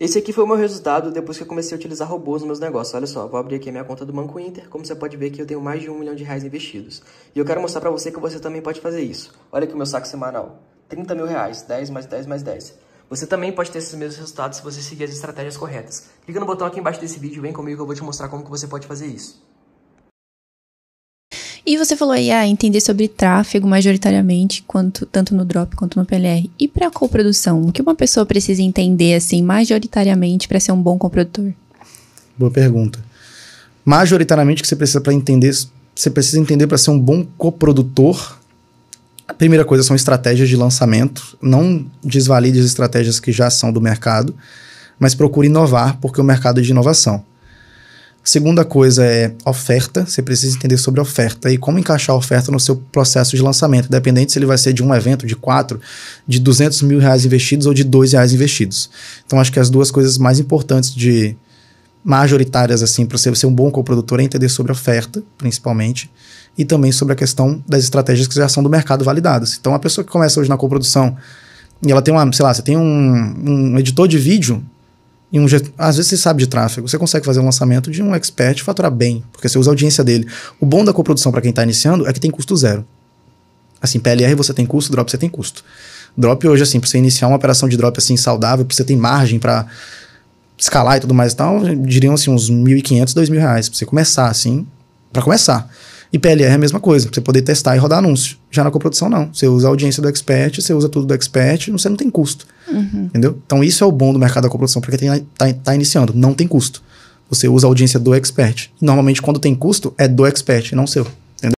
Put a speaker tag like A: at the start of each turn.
A: Esse aqui foi o meu resultado depois que eu comecei a utilizar robôs nos meus negócios. Olha só, vou abrir aqui a minha conta do Banco Inter. Como você pode ver que eu tenho mais de um milhão de reais investidos. E eu quero mostrar para você que você também pode fazer isso. Olha aqui o meu saco semanal. 30 mil reais, 10 mais 10 mais 10. Você também pode ter esses mesmos resultados se você seguir as estratégias corretas. Clica no botão aqui embaixo desse vídeo, vem comigo que eu vou te mostrar como que você pode fazer isso.
B: E você falou aí, ah, entender sobre tráfego majoritariamente, quanto, tanto no drop quanto no PLR. E para coprodução, o que uma pessoa precisa entender, assim, majoritariamente para ser um bom coprodutor?
C: Boa pergunta. Majoritariamente, o que você precisa para entender, você precisa entender para ser um bom coprodutor. A primeira coisa são estratégias de lançamento. Não desvalide as estratégias que já são do mercado, mas procure inovar, porque o mercado é de inovação. Segunda coisa é oferta. Você precisa entender sobre oferta e como encaixar a oferta no seu processo de lançamento, dependente se ele vai ser de um evento, de quatro, de 200 mil reais investidos ou de dois reais investidos. Então, acho que as duas coisas mais importantes de majoritárias assim para você ser um bom coprodutor é entender sobre oferta, principalmente, e também sobre a questão das estratégias que já são do mercado validadas. Então, a pessoa que começa hoje na coprodução e ela tem uma, sei lá, você tem um, um editor de vídeo e um às vezes você sabe de tráfego, você consegue fazer um lançamento de um expert e faturar bem, porque você usa a audiência dele. O bom da coprodução para quem está iniciando é que tem custo zero. Assim, PLR você tem custo, drop você tem custo. Drop hoje, assim, para você iniciar uma operação de drop assim saudável, para você ter margem para escalar e tudo mais e tal, diriam assim uns 1.500, R$ reais para você começar, assim, para começar. E PLR é a mesma coisa, pra você poder testar e rodar anúncio. Já na coprodução, não. Você usa a audiência do expert, você usa tudo do expert, você não tem custo. Uhum. Entendeu? Então, isso é o bom do mercado da coprodução, porque está tá iniciando, não tem custo. Você usa a audiência do expert. Normalmente, quando tem custo, é do expert, não seu.